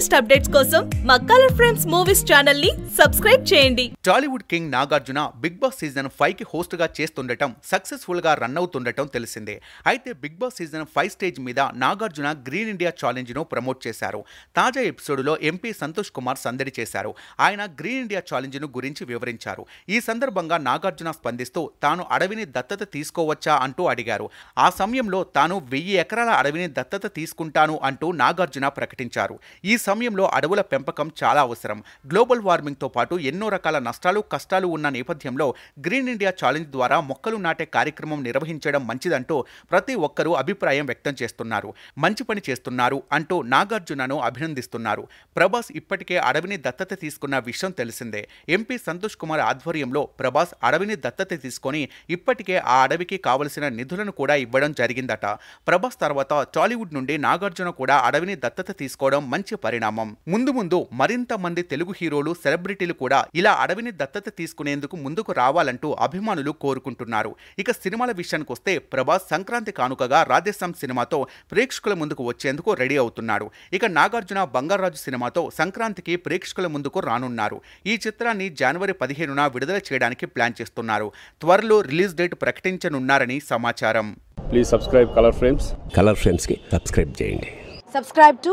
latest updates కోసం మా Colour Frames movies channel ని సబ్స్క్రైబ్ చేయండి Tollywood king Nagarjuna Bigg Boss season five కి హోస్ట్ గా చేస్తుండటం సక్సెస్ఫుల్ గా రన్ అవుతుండటం తెలిసిందే అయితే Bigg Boss season five stage మీద నాగార్జున గ్రీన్ ఇండియా ఛాలెంజ్ ను ప్రమోట్ చేశారు తాజా ఎపిసోడ్లో ఎంపీ సంతోష్ కుమార్ సందడి చేశారు ఆయన గ్రీన్ ఇండియా ఛాలెంజ్ ను గురించి వివరించారు ఈ సందర్భంగా నాగార్జున స్పందిస్తూ తాను అడవిని దత్తత తీసుకోవచ్చా అంటూ అడిగారు ఆ సమయంలో తాను వెయ్యి ఎకరాల అడవిని దత్తత తీసుకుంటాను అంటూ నాగార్జున ప్రకటించారు ఈ సమయంలో అడవుల పెంపకం చాలా అవసరం గ్లోబల్ వార్మింగ్తో పాటు ఎన్నో రకాల నష్టాలు కష్టాలు ఉన్న నేపథ్యంలో గ్రీన్ ఇండియా ఛాలెంజ్ ద్వారా మొక్కలు నాటే కార్యక్రమం నిర్వహించడం మంచిదంటూ ప్రతి ఒక్కరూ అభిప్రాయం వ్యక్తం చేస్తున్నారు మంచి పని చేస్తున్నారు అంటూ నాగార్జునను అభినందిస్తున్నారు ప్రభాస్ ఇప్పటికే అడవిని దత్తత తీసుకున్న విషయం తెలిసిందే ఎంపీ సంతోష్ కుమార్ ఆధ్వర్యంలో ప్రభాస్ అడవిని దత్తత తీసుకొని ఇప్పటికే ఆ అడవికి కావలసిన నిధులను కూడా ఇవ్వడం జరిగిందట ప్రభాస్ తర్వాత టాలీవుడ్ నుండి నాగార్జున కూడా అడవిని దత్తత తీసుకోవడం మంచి పరిణామం పరిణామం ముందు ముందు మరింత మంది తెలుగు హీరోలు సెలబ్రిటీలు కూడా ఇలా అడవిని దత్తత తీసుకునేందుకు ముందుకు రావాలంటూ అభిమానులు కోరుకుంటున్నారు ఇక సినిమాల విషయానికి వస్తే ప్రభాస్ సంక్రాంతి కానుకగా రాధేశ్యామ్ సినిమాతో ప్రేక్షకుల ముందుకు వచ్చేందుకు రెడీ అవుతున్నాడు ఇక నాగార్జున బంగారాజు సినిమాతో సంక్రాంతికి ప్రేక్షకుల ముందుకు రానున్నారు ఈ చిత్రాన్ని జనవరి పదిహేనున విడుదల చేయడానికి ప్లాన్ చేస్తున్నారు త్వరలో రిలీజ్ డేట్ ప్రకటించనున్నారని సమాచారం please subscribe Colour Frames Colour ఫ్రేమ్స్కి సబ్స్క్రైబ్ చేయండి సబ్స్క్రైబ్ టు